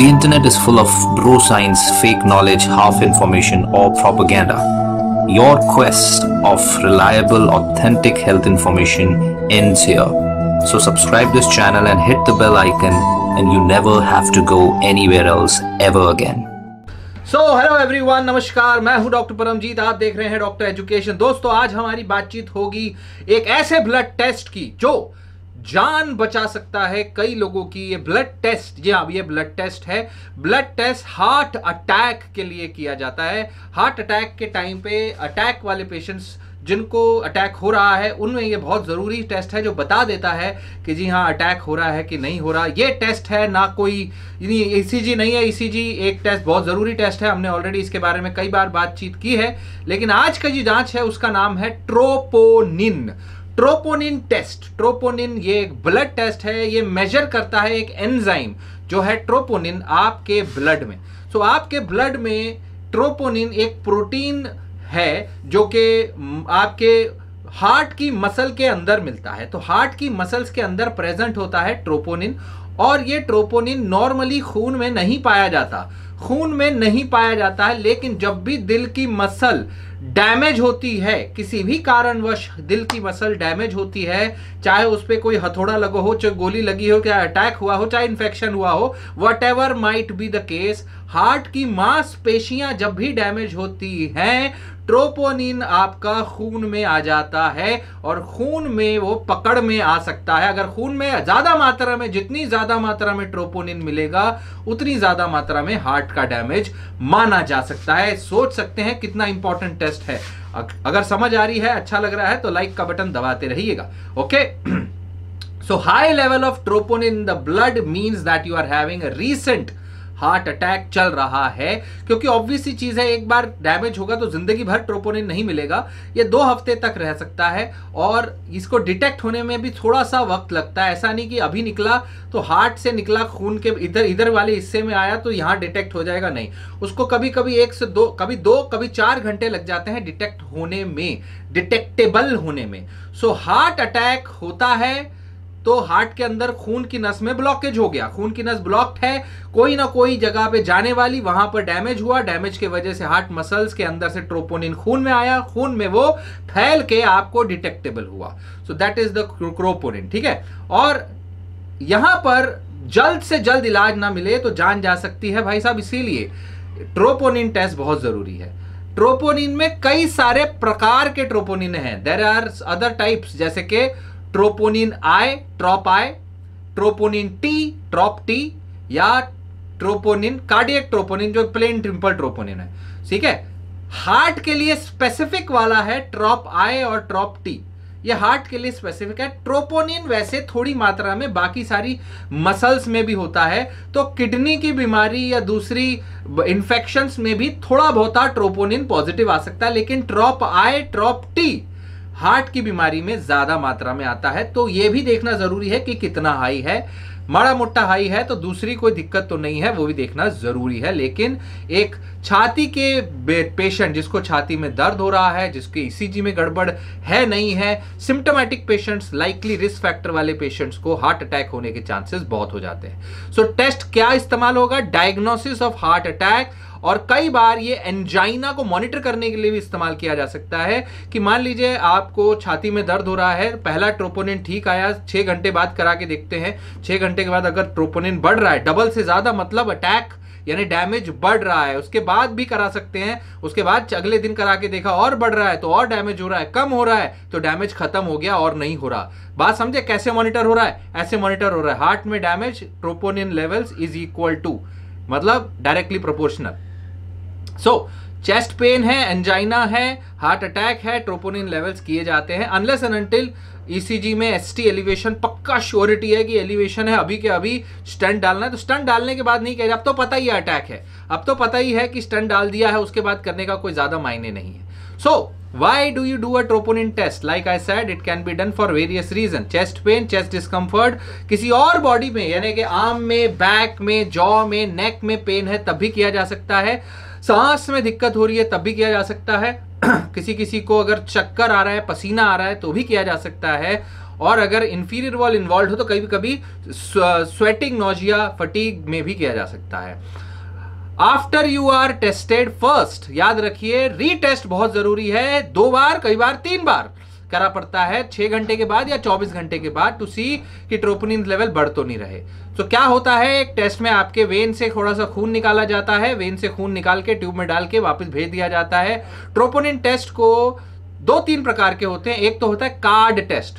The internet is full of bro science, fake knowledge, half information or propaganda. Your quest of reliable, authentic health information ends here. So subscribe this channel and hit the bell icon and you never have to go anywhere else ever again. So hello everyone, Namaskar, मैं Dr. Paramjit. आप देख रहे हैं doctor education दोस्तों today हमारी बातचीत होगी एक ऐसे ब्लड टेस्ट की जान बचा सकता है कई लोगों की ये ब्लड टेस्ट जी हाँ ये ब्लड टेस्ट है ब्लड टेस्ट हार्ट अटैक के लिए किया जाता है हार्ट अटैक के टाइम पे अटैक वाले पेशेंट्स जिनको अटैक हो रहा है उनमें ये बहुत ज़रूरी टेस्ट है जो बता देता है कि जी हाँ अटैक हो रहा है कि नहीं हो रहा ये टेस्ट है ना कोई जी e नहीं है ई e एक टेस्ट बहुत ज़रूरी टेस्ट है हमने ऑलरेडी इसके बारे में कई बार बातचीत की है लेकिन आज का जो जाँच है उसका नाम है ट्रोपोनिन ट्रोपोनिन टेस्ट ट्रोपोनिन ये एक ब्लड टेस्ट है ये मेजर करता है एक एंजाइम जो है ट्रोपोनिन आपके ब्लड में सो so, आपके ब्लड में ट्रोपोनिन एक प्रोटीन है जो कि आपके हार्ट की मसल के अंदर मिलता है तो हार्ट की मसल्स के अंदर प्रेजेंट होता है ट्रोपोनिन और ये ट्रोपोनिन नॉर्मली खून में नहीं पाया जाता खून में नहीं पाया जाता है लेकिन जब भी दिल की मसल डैमेज होती है किसी भी कारणवश दिल की मसल डैमेज होती है चाहे उस पर कोई हथौड़ा लगा हो चाहे गोली लगी हो चाहे अटैक हुआ हो चाहे इन्फेक्शन हुआ हो whatever might be the case heart की मांसपेशियां जब भी डैमेज होती हैं ट्रोपोनिन आपका खून में आ जाता है और खून में वो पकड़ में आ सकता है अगर खून में ज़्यादा मात्रा में जितनी ज़्यादा मात्रा में ट्रोपोनिन मिलेगा उतनी ज़्यादा मात्रा में हार्ट का डैमेज माना जा सकता है सोच सकते हैं कितना इंपॉर्टेंट टेस्ट है अगर समझ आ रही है अच्छा लग रहा है तो लाइक का बटन दबाते रहिएगा okay so high level of troponin in the blood means that you are having recent heart attack चल रहा है क्योंकि ऑब्वियस सी चीज़ है एक बार डैमेज होगा तो ज़िंदगी भर ट्रोपोनिन नहीं मिलेगा ये दो हफ्ते तक रह सकता है और इसको डिटेक्ट होने में भी थोड़ा सा वक्त लगता है ऐसा नहीं कि अभी निकला तो हार्ट से निकला खून के इधर इधर वाले हिस्से में आया तो यहाँ डिटेक्ट हो जाएगा नहीं उसको कभी कभी एक से दो कभी दो कभी चार घंटे लग जाते हैं डिटेक्ट होने में डिटेक्टेबल होने में सो हार्ट अटैक होता है तो हार्ट के अंदर खून की नस में ब्लॉकेज हो गया खून की नस ब्लॉक्ड है कोई ना कोई जगह पे जाने वाली वहां पर डैमेज हुआ डैमेज के वजह से हार्ट मसल्स के अंदर से ट्रोपोनिन खून में आया खून में वो फैल के आपको डिटेक्टेबल हुआ सो दैट इज द्रोपोनिन ठीक है और यहां पर जल्द से जल्द इलाज ना मिले तो जान जा सकती है भाई साहब इसीलिए ट्रोपोनिन टेस्ट बहुत जरूरी है ट्रोपोनिन में कई सारे प्रकार के ट्रोपोनिन हैं देर आर अदर टाइप्स जैसे कि troponin I trop I troponin T trop T या ट्रोपोनिन कार्डियक ट्रोपोनिन जो प्लेन ट्रिम्पल ट्रोपोनिन है ठीक है हार्ट के लिए स्पेसिफिक वाला है ट्रॉप आई और ट्रॉप टी ये हार्ट के लिए स्पेसिफिक है ट्रोपोनिन वैसे थोड़ी मात्रा में बाकी सारी मसल्स में भी होता है तो किडनी की बीमारी या दूसरी इन्फेक्शंस में भी थोड़ा बहुत ट्रोपोनिन पॉजिटिव आ सकता है लेकिन ट्रॉप आई ट्रॉप टी हार्ट की बीमारी में ज़्यादा मात्रा में आता है तो यह भी देखना ज़रूरी है कि कितना हाई है माड़ा मोटा हाई है तो दूसरी कोई दिक्कत तो नहीं है वो भी देखना ज़रूरी है लेकिन एक छाती के पेशेंट जिसको छाती में दर्द हो रहा है जिसके ईसीजी e में गड़बड़ है नहीं है symptomatic patients likely risk factor वाले पेशेंट्स को हार्ट अटैक होने के चांसेस बहुत हो जाते हैं सो so, टेस्ट क्या इस्तेमाल होगा डायग्नोसिस ऑफ हार्ट अटैक और कई बार ये एंजाइना को मॉनिटर करने के लिए भी इस्तेमाल किया जा सकता है कि मान लीजिए आपको छाती में दर्द हो रहा है पहला ट्रोपोनेंट ठीक आया छः घंटे बाद करा के देखते हैं छः घंटे घंटे के बाद अगर ट्रोपोनिन बढ़ रहा है डबल से ज़्यादा मतलब अटैक यानी डैमेज बढ़ रहा है उसके बाद भी करा सकते हैं उसके बाद अगले दिन करा के देखा और बढ़ रहा है तो और डैमेज हो रहा है कम हो रहा है तो डैमेज खत्म हो गया और नहीं हो रहा बात समझे कैसे मॉनिटर हो रहा है ऐसे मॉनिटर हो रहा है हार्ट में damage troponin levels is equal to मतलब directly proportional so chest pain है एंजाइना है हार्ट अटैक है ट्रोपोनिन लेवल्स किए जाते हैं unless and until ECG e में एसटी एलिवेशन पक्का श्योरिटी है कि एलिवेशन है अभी के अभी स्टंट डालना है तो स्टंट डालने के बाद नहीं कह रहे अब तो पता ही है अटैक है अब तो पता ही है कि स्टंट डाल दिया है उसके बाद करने का कोई ज्यादा मायने नहीं है so Why do you do a troponin test like I said it can be done for various reason chest pain chest discomfort किसी और बॉडी में यानी कि आर्म में बैक में जॉ में नेक में पेन है तब भी किया जा सकता है सांस में दिक्कत हो रही है तब भी किया जा सकता है किसी किसी को अगर चक्कर आ रहा है पसीना आ रहा है तो भी किया जा सकता है और अगर इन्फीरियर वॉल इन्वॉल्व हो तो कभी कभी स्वेटिंग नोजिया फटीग में भी किया जा सकता है after you are tested first याद रखिए रीटेस्ट बहुत जरूरी है दो बार कई बार तीन बार करा पड़ता है छह घंटे के बाद या चौबीस घंटे के बाद टू सी कि ट्रोपोनिन लेवल बढ़ तो नहीं रहे तो क्या होता है एक टेस्ट में आपके वेन से थोड़ा सा खून निकाला जाता है वेन से खून निकाल के ट्यूब में डाल के वापस भेज दिया जाता है ट्रोपोनिन टेस्ट को दो तीन प्रकार के होते हैं एक तो होता है कार्ड टेस्ट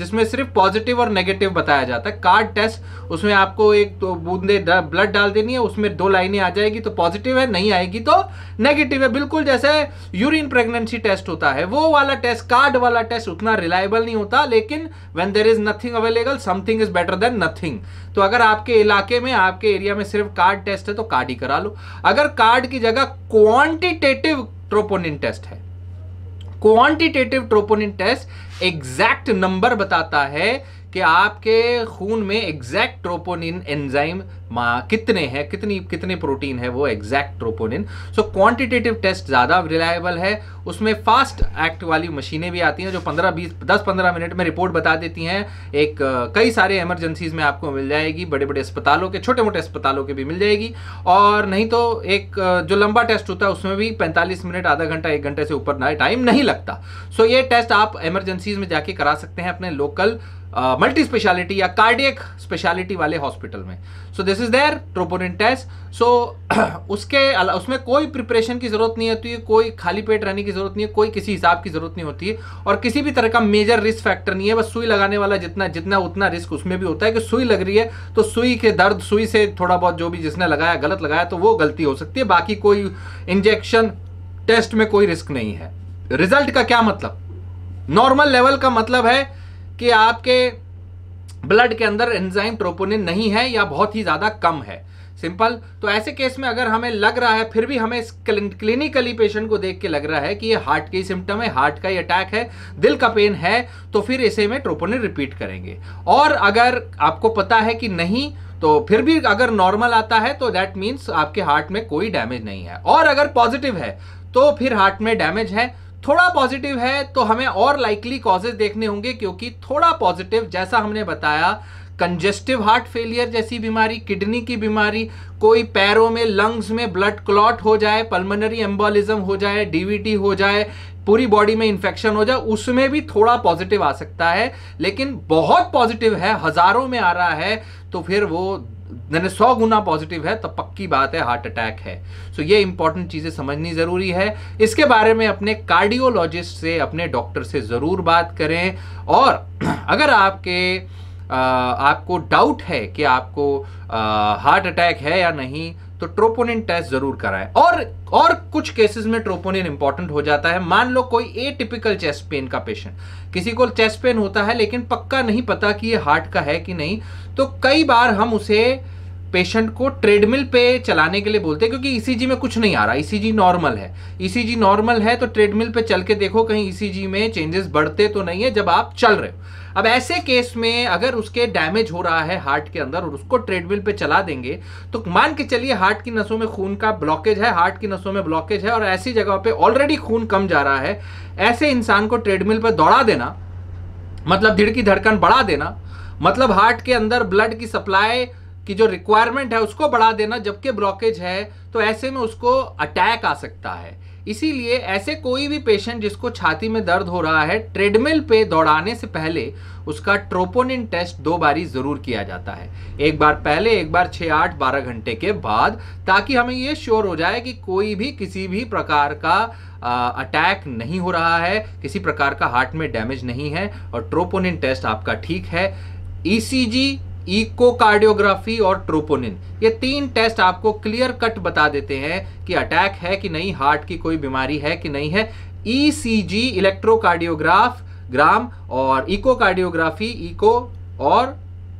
जिसमें सिर्फ पॉजिटिव और नेगेटिव बताया जाता है कार्ड टेस्ट उसमें आपको एक तो बूंदे ब्लड डाल देनी है उसमें दो लाइनें आ जाएगी तो पॉजिटिव है नहीं आएगी तो नेगेटिव है बिल्कुल जैसे यूरिन प्रेगनेंसी टेस्ट होता है वो वाला टेस्ट कार्ड वाला टेस्ट उतना रिलायबल नहीं होता लेकिन when there is nothing available something is better than nothing तो अगर आपके इलाके में आपके एरिया में सिर्फ कार्ड टेस्ट है तो कार्ड ही करा लो अगर कार्ड की जगह क्वांटिटेटिव ट्रोपोनिन टेस्ट है quantitative troponin test exact number बताता है कि आपके खून में एग्जैक्ट ट्रोपोनिन एंजाइम कितने हैं कितनी कितने प्रोटीन है वो exact troponin so quantitative test ज़्यादा रिलायबल है उसमें फास्ट एक्ट वाली मशीनें भी आती हैं जो 15 20 10 15 मिनट में रिपोर्ट बता देती हैं एक कई सारे एमरजेंसीज में आपको मिल जाएगी बड़े बड़े अस्पतालों के छोटे मोटे अस्पतालों के भी मिल जाएगी और नहीं तो एक जो लंबा टेस्ट होता है उसमें भी पैंतालीस मिनट आधा घंटा एक घंटे से ऊपर टाइम नहीं लगता सो so ये टेस्ट आप एमरजेंसीज में जाके करा सकते हैं अपने लोकल मल्टी स्पेशलिटी या कार्डियक स्पेशलिटी वाले हॉस्पिटल में so this is there troponin test so उसके उसमें कोई प्रिपरेशन की ज़रूरत नहीं होती है कोई खाली पेट रहने की ज़रूरत नहीं है कोई किसी हिसाब की ज़रूरत नहीं होती है और किसी भी तरह का मेजर रिस्क फैक्टर नहीं है बस सुई लगाने वाला जितना जितना उतना रिस्क उसमें भी होता है कि सुई लग रही है तो सुई के दर्द सुई से थोड़ा बहुत जो भी जिसने लगाया गलत लगाया तो वो गलती हो सकती है बाकी कोई इंजेक्शन टेस्ट में कोई रिस्क नहीं है रिजल्ट का क्या मतलब नॉर्मल लेवल का मतलब है कि आपके ब्लड के अंदर एंजाइम ट्रोपोनिन नहीं है या बहुत ही ज़्यादा कम है सिंपल तो ऐसे केस में अगर हमें लग रहा है फिर भी हमें क्लिनिकली पेशेंट को देख के लग रहा है कि ये हार्ट की सिम्टम है हार्ट का ही अटैक है दिल का पेन है तो फिर इसे में ट्रोपोनिन रिपीट करेंगे और अगर आपको पता है कि नहीं तो फिर भी अगर नॉर्मल आता है तो दैट मीन्स आपके हार्ट में कोई डैमेज नहीं है और अगर पॉजिटिव है तो फिर हार्ट में डैमेज है थोड़ा पॉजिटिव है तो हमें और लाइकली कॉजेज देखने होंगे क्योंकि थोड़ा पॉजिटिव जैसा हमने बताया कंजेस्टिव हार्ट फेलियर जैसी बीमारी किडनी की बीमारी कोई पैरों में लंग्स में ब्लड क्लॉट हो जाए पल्मोनरी एम्बोलिज्म हो जाए डीवीटी हो जाए पूरी बॉडी में इन्फेक्शन हो जाए उसमें भी थोड़ा पॉजिटिव आ सकता है लेकिन बहुत पॉजिटिव है हजारों में आ रहा है तो फिर वो यानी सौ गुना पॉजिटिव है तो पक्की बात है हार्ट अटैक है सो so, ये इंपॉर्टेंट चीज़ें समझनी ज़रूरी है इसके बारे में अपने कार्डियोलॉजिस्ट से अपने डॉक्टर से ज़रूर बात करें और अगर आपके आ, आपको डाउट है कि आपको आ, हार्ट अटैक है या नहीं तो ट्रोपोनिन टेस्ट जरूर कराए और और कुछ केसेस में ट्रोपोनिन इंपॉर्टेंट हो जाता है मान लो कोई ए टिपिकल चेस्ट पेन का पेशेंट किसी को चेस्ट पेन होता है लेकिन पक्का नहीं पता कि ये हार्ट का है कि नहीं तो कई बार हम उसे पेशेंट को ट्रेडमिल पे चलाने के लिए बोलते हैं क्योंकि ईसीजी e में कुछ नहीं आ रहा ईसीजी e नॉर्मल है ईसीजी e नॉर्मल है तो ट्रेडमिल पे चल के देखो कहीं ईसीजी में चेंजेस बढ़ते तो नहीं है जब आप चल रहे हो अब ऐसे केस में अगर उसके डैमेज हो रहा है हार्ट के अंदर और उसको ट्रेडमिल पे चला देंगे तो मान के चलिए हार्ट की नसों में खून का ब्लॉकेज है हार्ट की नसों में ब्लॉकेज है और ऐसी जगह पे ऑलरेडी खून कम जा रहा है ऐसे इंसान को ट्रेडमिल पर दौड़ा देना मतलब धिड़की की धड़कन बढ़ा देना मतलब हार्ट के अंदर ब्लड की सप्लाई कि जो रिक्वायरमेंट है उसको बढ़ा देना जबकि ब्लॉकेज है तो ऐसे में उसको अटैक आ सकता है इसीलिए ऐसे कोई भी पेशेंट जिसको छाती में दर्द हो रहा है ट्रेडमिल पे दौड़ाने से पहले उसका ट्रोपोनिन टेस्ट दो बारी ज़रूर किया जाता है एक बार पहले एक बार छः आठ बारह घंटे के बाद ताकि हमें ये श्योर हो जाए कि कोई भी किसी भी प्रकार का अटैक नहीं हो रहा है किसी प्रकार का हार्ट में डैमेज नहीं है और ट्रोपोनिन टेस्ट आपका ठीक है ईसीजी e इकोकार्डियोग्राफी और ट्रोपोनिन ये तीन टेस्ट आपको क्लियर कट बता देते हैं कि अटैक है कि नहीं हार्ट की कोई बीमारी है कि नहीं है ईसीजी इलेक्ट्रोकार्डियोग्राफ ग्राम और इकोकार्डियोग्राफी इको और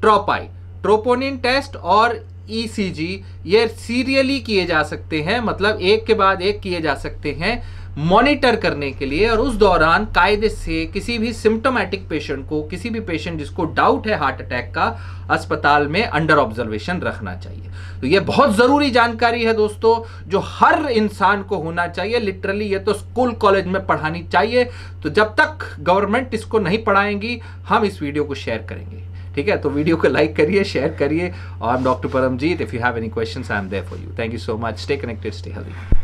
ट्रोपाई ट्रोपोनिन टेस्ट और ईसीजी e ये सीरियली किए जा सकते हैं मतलब एक के बाद एक किए जा सकते हैं मॉनिटर करने के लिए और उस दौरान कायदे से किसी भी सिम्टोमेटिक पेशेंट को किसी भी पेशेंट जिसको डाउट है हार्ट अटैक का अस्पताल में अंडर ऑब्जर्वेशन रखना चाहिए तो ये बहुत ज़रूरी जानकारी है दोस्तों जो हर इंसान को होना चाहिए लिटरली ये तो स्कूल कॉलेज में पढ़ानी चाहिए तो जब तक गवर्नमेंट इसको नहीं पढ़ाएंगी हम इस वीडियो को शेयर करेंगे ठीक है तो वीडियो को लाइक करिए शेयर करिए और doctor Paramjit if you have any question I am there for you thank you so much stay connected stay healthy